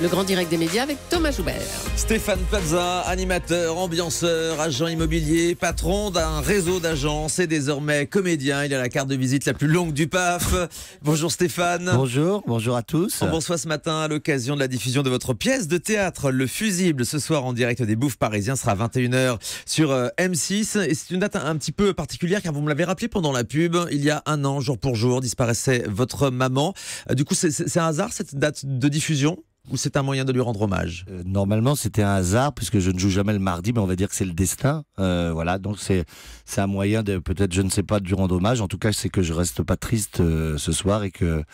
Le grand direct des médias avec Thomas Joubert. Stéphane Plaza, animateur, ambianceur, agent immobilier, patron d'un réseau d'agents. et désormais comédien. Il a la carte de visite la plus longue du PAF. Bonjour Stéphane. Bonjour, bonjour à tous. bonsoir ce matin à l'occasion de la diffusion de votre pièce de théâtre Le Fusible ce soir en direct des Bouffes Parisiens sera 21h sur euh, M6 et c'est une date un petit peu particulière car vous me l'avez rappelé pendant la pub, il y a un an jour pour jour disparaissait votre maman. Euh, du coup, c'est un hasard cette date de diffusion ou c'est un moyen de lui rendre hommage euh, Normalement, c'était un hasard, puisque je ne joue jamais le mardi, mais on va dire que c'est le destin. Euh, voilà, donc c'est un moyen de, peut-être, je ne sais pas, de lui rendre hommage. En tout cas, c'est que je reste pas triste euh, ce soir et que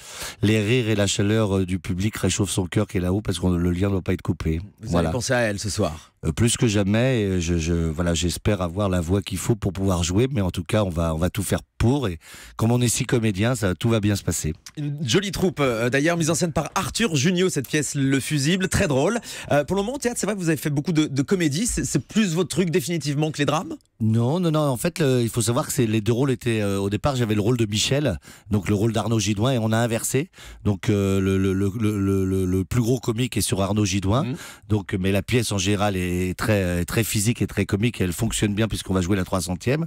les rires et la chaleur du public réchauffent son cœur qui est là-haut, parce que le lien ne doit pas être coupé. Vous voilà. avez pensé à elle ce soir euh, plus que jamais, je, voilà, j'espère avoir la voix qu'il faut pour pouvoir jouer, mais en tout cas, on va, on va tout faire pour. Et comme on est six comédiens, ça, tout va bien se passer. Une jolie troupe, euh, d'ailleurs, mise en scène par Arthur Junio, cette pièce Le Fusible, très drôle. Euh, pour le moment, au théâtre, c'est vrai que vous avez fait beaucoup de, comédies, c'est plus votre truc définitivement que les drames Non, non, non. En fait, il faut savoir que les deux rôles étaient. au départ, j'avais le rôle de Michel, donc le rôle d'Arnaud Gidoin, et on a inversé. Donc le, le, le, plus gros comique est sur Arnaud Gidoin. Mmh. Donc, mais la pièce en général est est très, très physique et très comique. elle fonctionne bien puisqu'on va jouer la 300e.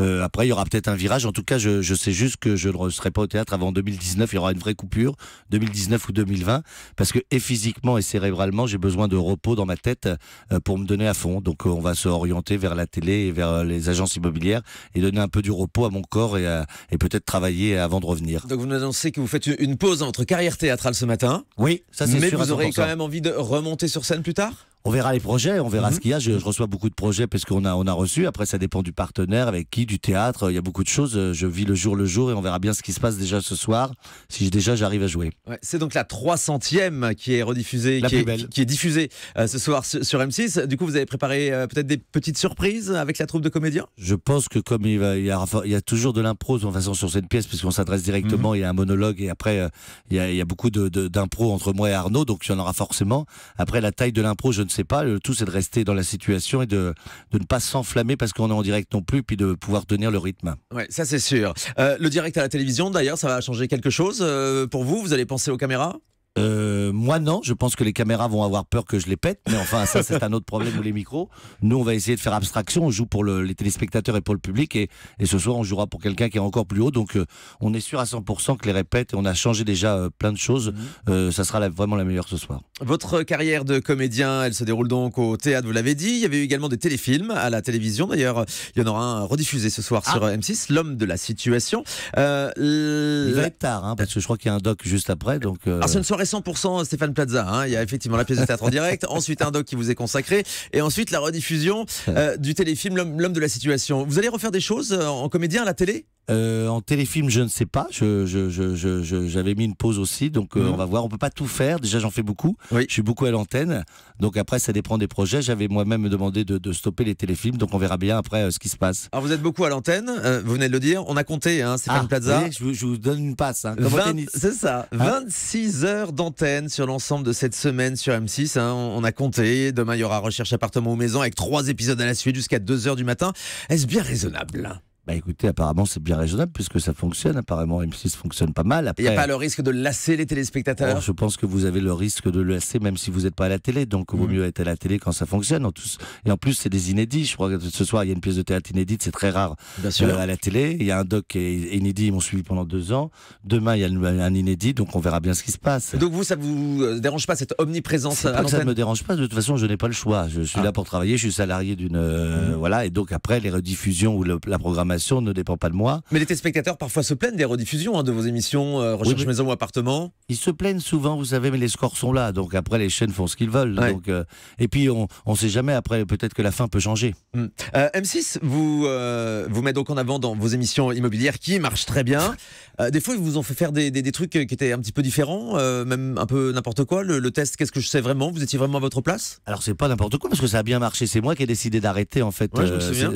Euh, après, il y aura peut-être un virage. En tout cas, je, je sais juste que je ne serai pas au théâtre avant 2019. Il y aura une vraie coupure, 2019 ou 2020, parce que et physiquement et cérébralement, j'ai besoin de repos dans ma tête euh, pour me donner à fond. Donc, euh, on va se orienter vers la télé et vers euh, les agences immobilières et donner un peu du repos à mon corps et, et peut-être travailler avant de revenir. Donc, vous nous annoncez que vous faites une pause entre carrière théâtrale ce matin. Oui, ça c'est sûr. Mais vous aurez quand même envie de remonter sur scène plus tard on verra les projets, on verra ce mhm. qu'il y a. Je, reçois beaucoup de projets parce qu'on a, on a reçu. Après, ça dépend du partenaire, avec qui, du théâtre. Il y a beaucoup de choses. Euh, je vis le jour le jour et on verra bien ce qui se passe déjà ce soir, si déjà j'arrive à jouer. c'est donc la 300e qui est rediffusée, qui, est, diffusée euh, ce soir sur, M6. Du coup, vous avez préparé euh, peut-être des petites surprises avec la troupe de comédiens Je pense que comme il, y, a, toujours de l'impro en sur cette pièce, puisqu'on s'adresse directement, mhm. il y a un monologue et après, il, y a, beaucoup d'impro entre moi et Arnaud, donc il y en aura forcément. Après, la taille de l'impro, je ne sais pas. Le tout, c'est de rester dans la situation et de, ne pas s'enflammer parce qu'on est en direct non plus, puis de pouvoir tenir le rythme. Oui, ça c'est sûr. Euh, le direct à la télévision, d'ailleurs, ça va changer quelque chose euh, pour vous Vous allez penser aux caméras euh, moi non, je pense que les caméras vont avoir peur que je les pète, mais enfin ça c'est un autre problème ou les micros. Nous on va essayer de faire abstraction, on joue pour le, les téléspectateurs et pour le public et, et ce soir on jouera pour quelqu'un qui est encore plus haut, donc euh, on est sûr à 100% que les répètes on a changé déjà euh, plein de choses, mhm. euh, ça sera vraiment la meilleure ce soir. Votre carrière de comédien, elle se déroule donc au théâtre, vous l'avez dit, il y avait eu également des téléfilms à la télévision d'ailleurs, il y en aura un rediffusé ce soir ah. sur M6, L'homme de la situation. il va être tard, hein, parce que je crois qu'il y a un doc juste après, donc... 100% euh, Stéphane Plaza. Hein. Il y a effectivement la pièce de théâtre en direct, ensuite un doc qui vous est consacré, et ensuite la rediffusion euh, du téléfilm L'homme de la situation. Vous allez refaire des choses euh, en comédien à la télé euh, en téléfilm, je ne sais pas. j'avais mis une pause aussi, donc euh, mhm. on va voir. On peut pas tout faire. Déjà, j'en fais beaucoup. Je suis beaucoup à l'antenne. Donc après, ça dépend des projets. J'avais moi-même demandé de, stopper les téléfilms, donc on verra bien après euh, ce qui se passe. Alors vous êtes beaucoup à l'antenne. vous venez de le dire. On a compté, c'est hein, Stéphane ah, Plaza. je, vous donne une passe. Hein, c'est ça. 26 hein heures d'antenne sur l'ensemble de cette semaine sur M6. on a compté. Demain, il y aura recherche appartement ou maison avec trois épisodes à la suite jusqu'à 2 heures du matin. Est-ce bien raisonnable bah, écoutez, apparemment c'est bien raisonnable puisque ça fonctionne. Apparemment M6 fonctionne pas mal. Il n'y a pas le risque de lasser les téléspectateurs oh, Je pense que vous avez le risque de le lasser même si vous n'êtes pas à la télé. Donc vaut mm. mieux être à la télé quand ça fonctionne. En tous... Et en plus c'est des inédits. Je crois que ce soir il y a une pièce de théâtre inédite, c'est très rare euh, à la télé. Il y a un doc inédit, ils m'ont suivi pendant deux ans. Demain il y a un inédit, donc on verra bien ce qui se passe. Donc vous, ça vous euh, dérange pas cette omniprésence Ça ne me dérange pas. De toute façon, je n'ai pas le choix. Je suis ah. là pour travailler. Je suis salarié d'une euh, mm. voilà. Et donc après les rediffusions ou la programmation ne dépend pas de moi. Mais les téléspectateurs parfois se plaignent des rediffusions hein, de vos émissions euh, Recherche Maison ou Appartement. Ils se plaignent souvent, vous savez, mais les scores sont là. Donc après, les chaînes font ce qu'ils veulent. Donc, euh, et puis, on ne sait jamais. Après, peut-être que la fin peut changer. M6 hmm. euh, vous, vous met donc en avant dans vos émissions immobilières qui marchent très bien. des fois, ils vous ont fait faire des, trucs qui étaient un petit peu différents, même un peu n'importe quoi. Le, test, qu'est-ce que je sais vraiment Vous étiez vraiment à votre place Alors, c'est pas n'importe quoi parce que ça a bien marché. C'est moi qui ai décidé d'arrêter, en fait.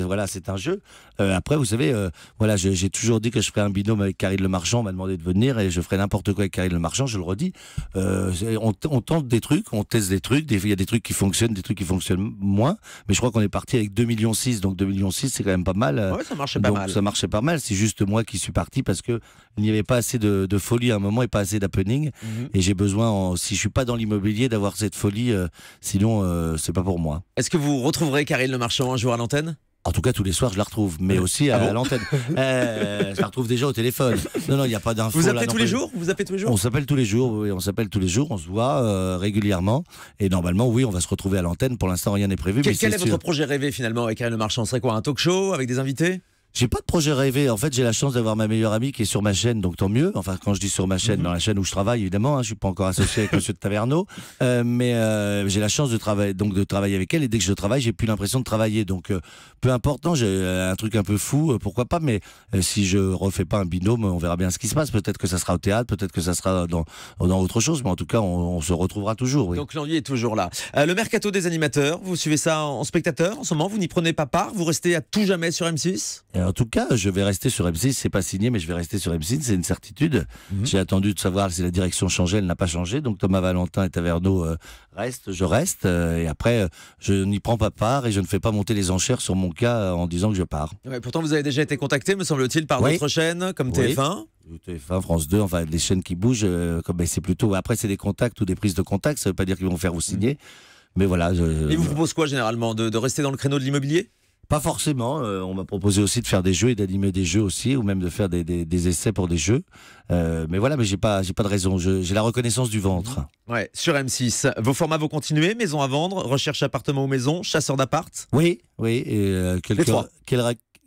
voilà, c'est un jeu. après, vous vous savez, euh, voilà, j'ai toujours dit que je ferais un binôme avec Karine Le Marchand. On m'a demandé de venir et je ferais n'importe quoi avec Karine Le Marchand. Je le redis. Euh, on, tente des trucs, on teste des trucs. Il y a des trucs qui fonctionnent, des trucs qui fonctionnent moins. Mais je crois qu'on est parti avec 2 millions 6. Donc 2 millions 6, c'est quand même pas mal. Euh, ça marchait pas mal. Ça marchait pas mal. C'est juste moi qui suis parti parce que il n'y avait pas assez de, folie à un moment et pas assez d'happening. Mhm. Et j'ai besoin, si je suis pas dans l'immobilier, d'avoir cette folie. Sinon, sinon, c'est pas pour moi. Est-ce que vous retrouverez Karine Le Marchand un jour à l'antenne en tout cas, tous les soirs, je la retrouve, mais ah aussi à, ah l'antenne. Euh, je la retrouve déjà au téléphone. Non, non, il n'y a pas d'infos. Vous appelez tous les jours Vous appelez tous les jours On s'appelle tous les jours, oui, on s'appelle tous les jours, on se voit euh, régulièrement. Et normalement, oui, on va se retrouver à l'antenne. Pour l'instant, rien n'est prévu. mais quel est, votre projet rêvé finalement avec Karine Le Marchand serait quoi Un talk show avec des invités j'ai pas de projet rêvé. En fait, j'ai la chance d'avoir ma meilleure amie qui est sur ma chaîne, donc tant mieux. Enfin, quand je dis sur ma chaîne, mhm. dans la chaîne où je travaille, évidemment, hein, je suis pas encore associé avec Monsieur de Taverneau, euh, mais euh, j'ai la chance de travailler, donc de travailler avec elle. Et dès que je travaille, j'ai plus l'impression de travailler. Donc, euh, peu important, j'ai un truc un peu fou, pourquoi pas. Mais si je refais pas un binôme, on verra bien ce qui se passe. Peut-être que ça sera au théâtre, peut-être que ça sera dans, dans autre chose, mais en tout cas, on, se retrouvera toujours. Oui. Donc l'envie est toujours là. le mercato des animateurs, vous suivez ça en spectateur en ce moment Vous n'y prenez pas part Vous restez à tout jamais sur M6 en tout cas, je vais rester sur m ce C'est pas signé, mais je vais rester sur m C'est une certitude. Mhm. J'ai attendu de savoir si la direction changeait. Elle n'a pas changé. Donc Thomas Valentin et Taverneau euh, restent. Je reste. Euh, et après, euh, je n'y prends pas part et je ne fais pas monter les enchères sur mon cas en disant que je pars. pourtant, vous avez déjà été contacté, me semble-t-il, par d'autres chaînes comme TF1. TF1, France 2, enfin des chaînes qui bougent, comme ben, c'est plutôt. Après, c'est des contacts ou des prises de contacts, ça ne veut pas dire qu'ils vont faire vous signer. Mhm. Mais voilà. vous propose quoi généralement de, rester dans le créneau de l'immobilier pas forcément. Euh, on m'a proposé aussi de faire des jeux et d'animer des jeux aussi, ou même de faire des, essais pour des jeux. Euh, mais voilà, mais j'ai pas, j'ai pas de raison. J'ai la reconnaissance du ventre. Mhm. Ouais, sur M6. Vos formats vont continuer maison à vendre, recherche appartement ou maison, chasseur d'appart Oui, oui. Euh,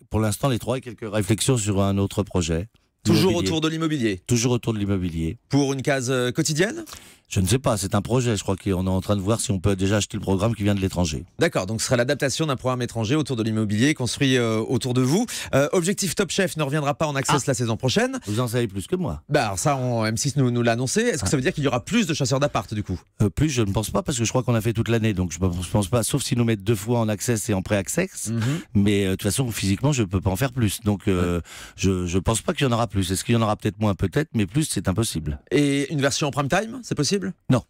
pour l'instant, les trois et quelques réflexions sur un autre projet. Toujours autour de l'immobilier Toujours autour de l'immobilier. Pour une case quotidienne je ne sais pas, c'est un projet. Je crois qu'on est en train de voir si on peut déjà acheter le programme qui vient de l'étranger. D'accord, donc ce sera l'adaptation d'un programme étranger autour de l'immobilier construit euh, autour de vous. Euh, objectif Top Chef ne reviendra pas en Access ah. la saison prochaine. Vous en savez plus que moi. Bah alors ça, on, M6 nous, l'a annoncé. Est-ce que ah. ça veut dire qu'il y aura plus de chasseurs d'appart du coup euh, Plus, je ne pense pas parce que je crois qu'on a fait toute l'année, donc je ne pense pas. Sauf si nous mettent deux fois en Access et en pré-Access, mhm. mais de toute façon physiquement je ne peux pas en faire plus. Donc je ne pense pas qu'il y en aura plus. Est-ce qu'il y en aura peut-être moins Peut-être, mais plus c'est impossible. Et une version en prime time, c'est possible non.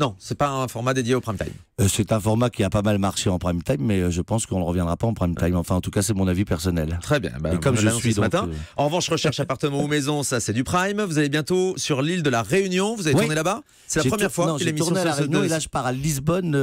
Non, c'est pas un format dédié au prime time. Euh, c'est un format qui a pas mal marché en prime time, mais euh, je pense qu'on ne reviendra pas en prime time. Enfin, en tout cas, c'est mon avis personnel. Très bien. Bah, comme je suis ce matin. Euh, en revanche, recherche appartement ou maison, ça c'est du prime. Vous allez bientôt sur l'île de la Réunion. Vous allez tourner là-bas. C'est la première fois que l'émission tourne à la Réunion. Et là, je pars à Lisbonne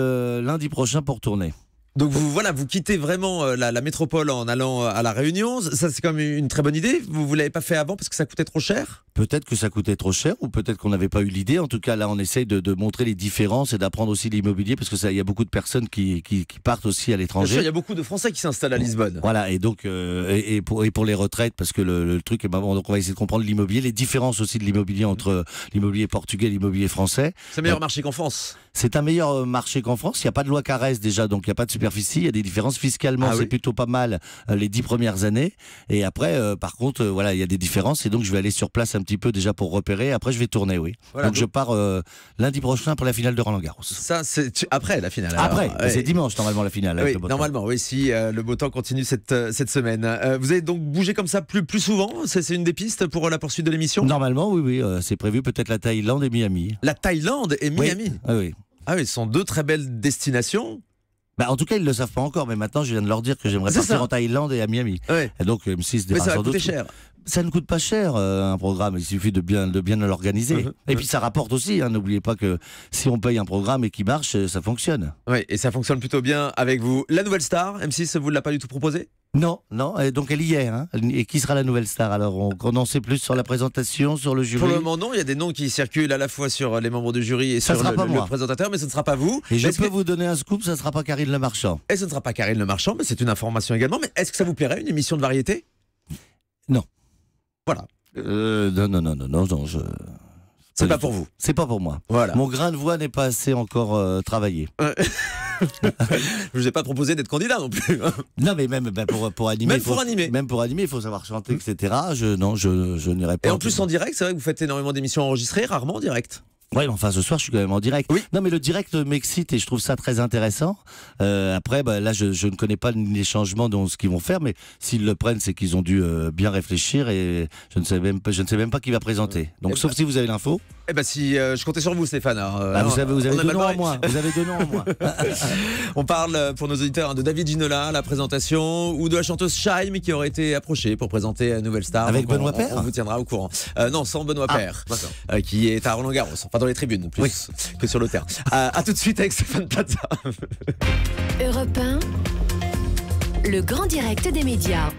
lundi prochain pour tourner. Donc voilà, vous quittez vraiment euh, la, métropole en allant euh, à la Réunion. Ça c'est quand même une très bonne idée. Vous ne l'avez pas fait avant parce que ça coûtait trop cher. Peut-être que ça coûtait trop cher ou peut-être qu'on n'avait pas eu l'idée. En tout cas là, on essaye de, montrer les différences et d'apprendre aussi l'immobilier parce que ça, il y a beaucoup de personnes qui, qui, partent aussi à l'étranger. Il y a beaucoup de Français qui s'installent à Lisbonne. Voilà et donc euh, et, pour, et, pour, les retraites parce que le, truc est Donc on va essayer de comprendre l'immobilier, les différences aussi de l'immobilier entre mhm. l'immobilier portugais, et l'immobilier français. C'est un meilleur marché qu'en France. C'est un meilleur marché qu'en France. Il n'y a pas de loi caresse déjà, donc il n'y a pas de il y a des différences fiscalement, ah c'est plutôt pas mal euh, les dix premières années. Et après, euh, par contre, euh, voilà, il y a des différences. Et donc, je vais aller sur place un petit peu déjà pour repérer. Après, je vais tourner, oui. donc, je pars lundi prochain pour la finale de Roland Garros. Ça, c'est après la finale. Après, c'est dimanche normalement la finale. normalement, oui. Si le beau temps continue cette cette semaine, vous allez donc bouger comme ça plus plus souvent. C'est une des pistes pour la poursuite de l'émission. Normalement, oui, oui. c'est prévu peut-être la Thaïlande et Miami. La Thaïlande et Miami. Oui. Ah oui. Ah oui, ce sont deux très belles destinations. Bah, en tout cas, ils le savent pas encore, mais maintenant, je viens de leur dire que j'aimerais partir en Thaïlande et à Miami. donc, M6 démarre sans doute. cher. Ça ne coûte pas cher euh, un programme, il suffit de bien, de bien l'organiser. Uh-huh. Et puis ça rapporte aussi, hein. n'oubliez pas que si on paye un programme et qu'il marche, ça fonctionne. Oui, et ça fonctionne plutôt bien avec vous. La nouvelle star, M6, vous ne l'a pas du tout proposé non, non, donc elle y est. Hein. et qui sera la nouvelle star Alors, on, en sait plus sur la présentation, sur le jury Pour le moment, non. Il y a des noms qui circulent à la fois sur euh, les membres du jury et sur le, présentateur, mais ce ne sera pas vous. je peux vous donner un scoop, ça ne sera pas Karine Le Marchand. Et ce ne sera pas Karine Le Marchand, mais c'est une information également. Mais est-ce que ça vous plairait, une émission de variété Non. Voilà. Euh, non, non, non, non, non, je... C'est pas pour vous. C'est pas pour moi. Voilà. Mon grain de voix n'est pas assez encore euh, travaillé. travaillé. je vous ai pas proposé d'être candidat non plus. Hein. non, mais même ben, pour, pour animer. Même pour animer. Même pour animer, il faut savoir chanter, etc. Je, non, je, je n'irai pas. Et en plus, en direct, c'est vrai que vous faites énormément d'émissions enregistrées, rarement en direct. Oui mais enfin ce soir je suis quand même en direct. Oui. Non, mais le direct m'excite et je trouve ça très intéressant. Euh, après, ben, là, je, je, ne connais pas les changements dans ce qu'ils vont faire, mais s'ils le prennent, c'est qu'ils ont dû euh, bien réfléchir et je ne sais même pas, je ne sais même pas qui va présenter. Donc, sauf ben, si vous avez l'info. Eh ben si, euh, je comptais sur vous, Stéphane. Hein. Bah, vous, avez, deux noms en moi. on parle euh, pour nos auditeurs hein, de David Ginola, la présentation, ou de la chanteuse Shaim qui aurait été approchée pour présenter une Nouvelle Star. Avec Benoît Père. On, vous tiendra au courant. Euh, non, sans Benoît ah, Père, qui est à Roland Garros, enfin dans les tribunes plus que sur le terrain. à tout de suite avec Stéphane Plaza. Europe le grand direct des médias.